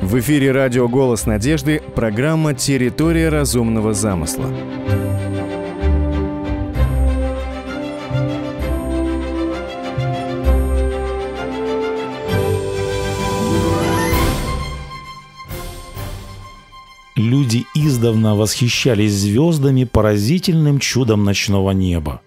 В эфире радио «Голос надежды» программа «Территория разумного замысла». Люди издавна восхищались звездами, поразительным чудом ночного неба.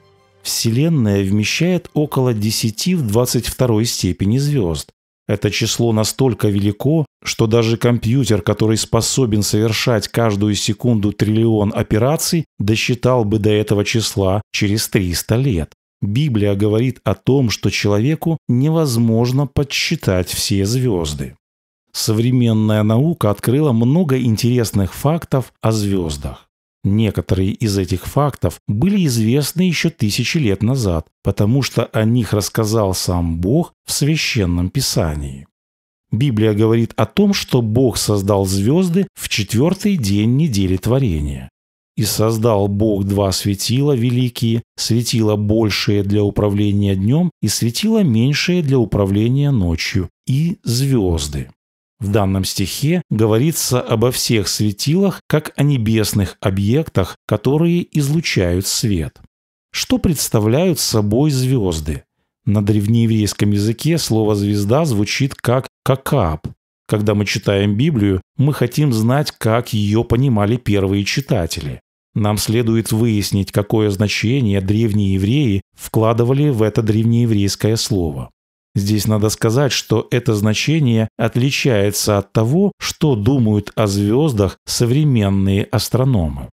Вселенная вмещает около 10 в 22 степени звезд. Это число настолько велико, что даже компьютер, который способен совершать каждую секунду триллион операций, досчитал бы до этого числа через 300 лет. Библия говорит о том, что человеку невозможно подсчитать все звезды. Современная наука открыла много интересных фактов о звездах. Некоторые из этих фактов были известны еще тысячи лет назад, потому что о них рассказал сам Бог в Священном Писании. Библия говорит о том, что Бог создал звезды в четвертый день недели творения. «И создал Бог два светила великие, светило большее для управления днем и светило меньшее для управления ночью, и звезды». В данном стихе говорится обо всех светилах, как о небесных объектах, которые излучают свет. Что представляют собой звезды? На древнееврейском языке слово «звезда» звучит как "какап". Когда мы читаем Библию, мы хотим знать, как ее понимали первые читатели. Нам следует выяснить, какое значение древние евреи вкладывали в это древнееврейское слово. Здесь надо сказать, что это значение отличается от того, что думают о звездах современные астрономы.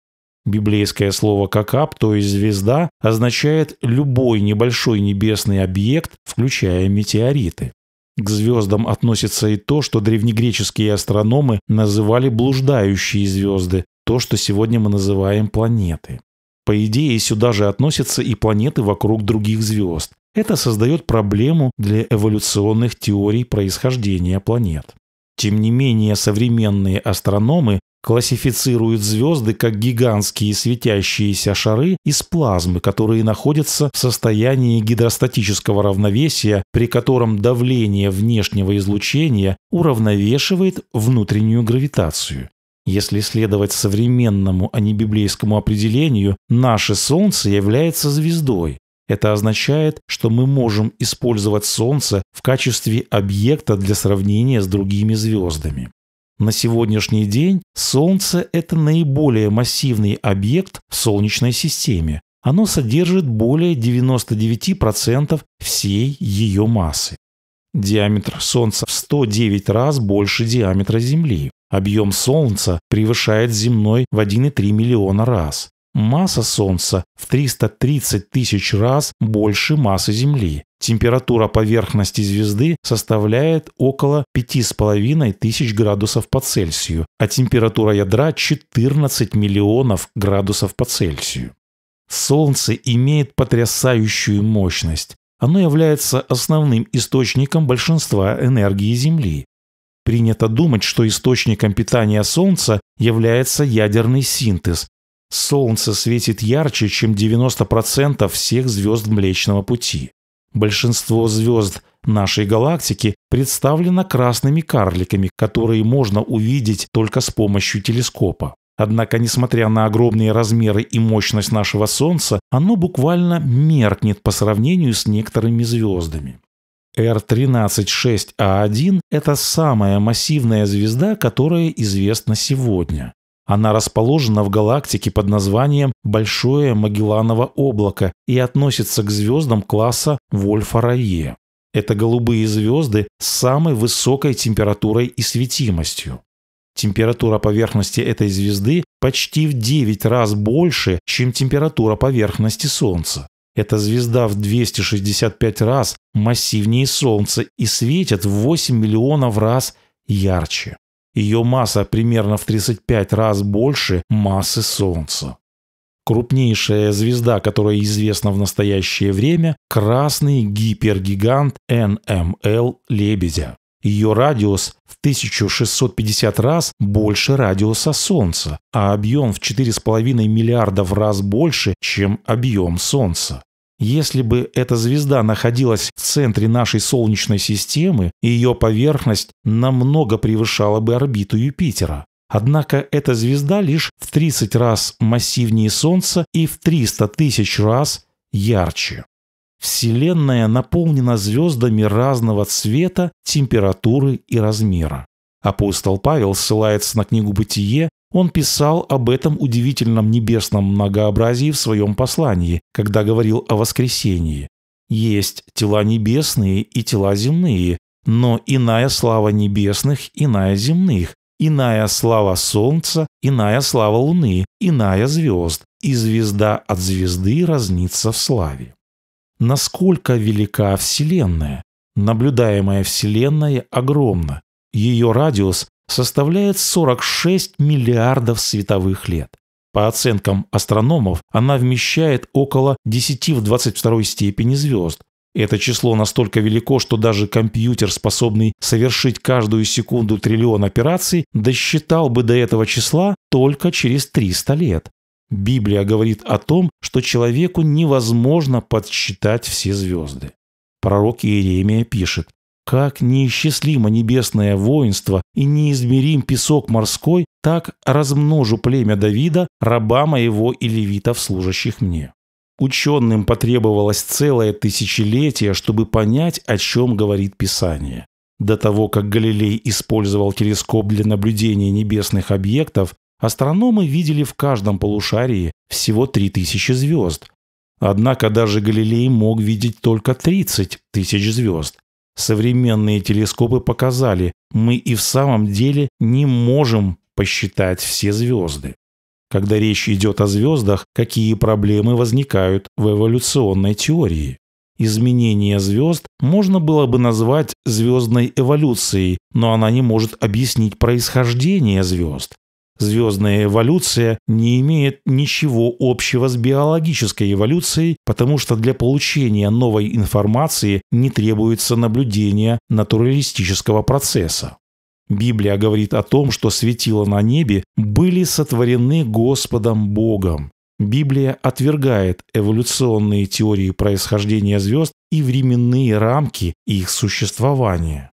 Библейское слово «какап», то есть «звезда», означает любой небольшой небесный объект, включая метеориты. К звездам относится и то, что древнегреческие астрономы называли блуждающие звезды, то, что сегодня мы называем планеты. По идее, сюда же относятся и планеты вокруг других звезд. Это создает проблему для эволюционных теорий происхождения планет. Тем не менее, современные астрономы классифицируют звезды как гигантские светящиеся шары из плазмы, которые находятся в состоянии гидростатического равновесия, при котором давление внешнего излучения уравновешивает внутреннюю гравитацию. Если следовать современному, а не библейскому определению, наше Солнце является звездой, это означает, что мы можем использовать Солнце в качестве объекта для сравнения с другими звездами. На сегодняшний день Солнце – это наиболее массивный объект в Солнечной системе. Оно содержит более 99% всей ее массы. Диаметр Солнца в 109 раз больше диаметра Земли. Объем Солнца превышает земной в 1,3 миллиона раз. Масса Солнца в 330 тысяч раз больше массы Земли. Температура поверхности звезды составляет около 5,5 тысяч градусов по Цельсию, а температура ядра 14 миллионов градусов по Цельсию. Солнце имеет потрясающую мощность. Оно является основным источником большинства энергии Земли. Принято думать, что источником питания Солнца является ядерный синтез, Солнце светит ярче, чем 90% всех звезд Млечного Пути. Большинство звезд нашей галактики представлено красными карликами, которые можно увидеть только с помощью телескопа. Однако, несмотря на огромные размеры и мощность нашего Солнца, оно буквально меркнет по сравнению с некоторыми звездами. R136A1 а – это самая массивная звезда, которая известна сегодня. Она расположена в галактике под названием Большое Магелланово облако и относится к звездам класса Вольфа-Райе. Это голубые звезды с самой высокой температурой и светимостью. Температура поверхности этой звезды почти в 9 раз больше, чем температура поверхности Солнца. Эта звезда в 265 раз массивнее Солнца и светит в 8 миллионов раз ярче. Ее масса примерно в 35 раз больше массы Солнца. Крупнейшая звезда, которая известна в настоящее время – красный гипергигант НМЛ Лебедя. Ее радиус в 1650 раз больше радиуса Солнца, а объем в 4,5 миллиардов раз больше, чем объем Солнца. Если бы эта звезда находилась в центре нашей Солнечной системы, ее поверхность намного превышала бы орбиту Юпитера. Однако эта звезда лишь в 30 раз массивнее Солнца и в 300 тысяч раз ярче. Вселенная наполнена звездами разного цвета, температуры и размера. Апостол Павел ссылается на книгу «Бытие» Он писал об этом удивительном небесном многообразии в своем послании, когда говорил о воскресении. «Есть тела небесные и тела земные, но иная слава небесных, иная земных, иная слава солнца, иная слава луны, иная звезд, и звезда от звезды разнится в славе». Насколько велика Вселенная? Наблюдаемая Вселенная огромна. Ее радиус составляет 46 миллиардов световых лет. По оценкам астрономов, она вмещает около 10 в 22 степени звезд. Это число настолько велико, что даже компьютер, способный совершить каждую секунду триллион операций, досчитал бы до этого числа только через 300 лет. Библия говорит о том, что человеку невозможно подсчитать все звезды. Пророк Иеремия пишет, как неисчислимо небесное воинство и неизмерим песок морской, так размножу племя Давида, раба моего и левитов, служащих мне». Ученым потребовалось целое тысячелетие, чтобы понять, о чем говорит Писание. До того, как Галилей использовал телескоп для наблюдения небесных объектов, астрономы видели в каждом полушарии всего 3000 звезд. Однако даже Галилей мог видеть только 30 тысяч звезд. Современные телескопы показали, мы и в самом деле не можем посчитать все звезды. Когда речь идет о звездах, какие проблемы возникают в эволюционной теории? Изменение звезд можно было бы назвать звездной эволюцией, но она не может объяснить происхождение звезд. Звездная эволюция не имеет ничего общего с биологической эволюцией, потому что для получения новой информации не требуется наблюдение натуралистического процесса. Библия говорит о том, что светила на небе были сотворены Господом Богом. Библия отвергает эволюционные теории происхождения звезд и временные рамки их существования.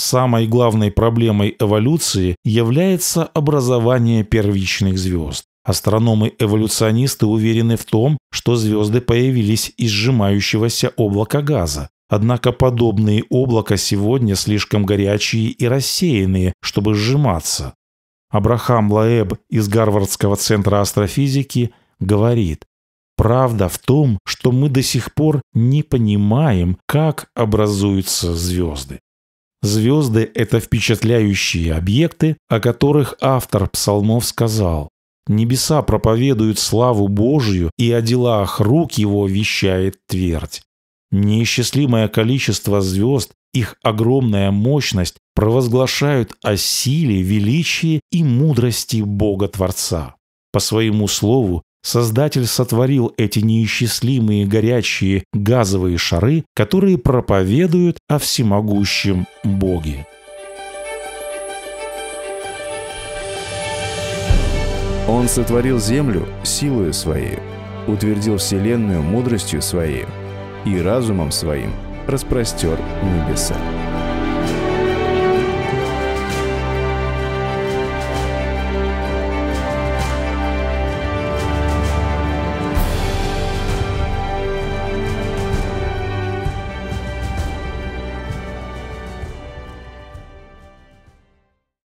Самой главной проблемой эволюции является образование первичных звезд. Астрономы-эволюционисты уверены в том, что звезды появились из сжимающегося облака газа. Однако подобные облака сегодня слишком горячие и рассеянные, чтобы сжиматься. Абрахам Лаэб из Гарвардского центра астрофизики говорит, «Правда в том, что мы до сих пор не понимаем, как образуются звезды. Звезды – это впечатляющие объекты, о которых автор псалмов сказал. Небеса проповедуют славу Божью, и о делах рук его вещает твердь. Неисчислимое количество звезд, их огромная мощность провозглашают о силе, величии и мудрости Бога-Творца. По своему слову Создатель сотворил эти неисчислимые горячие газовые шары, которые проповедуют о всемогущем Боге. Он сотворил землю силою своей, утвердил вселенную мудростью своей и разумом своим распростер небеса.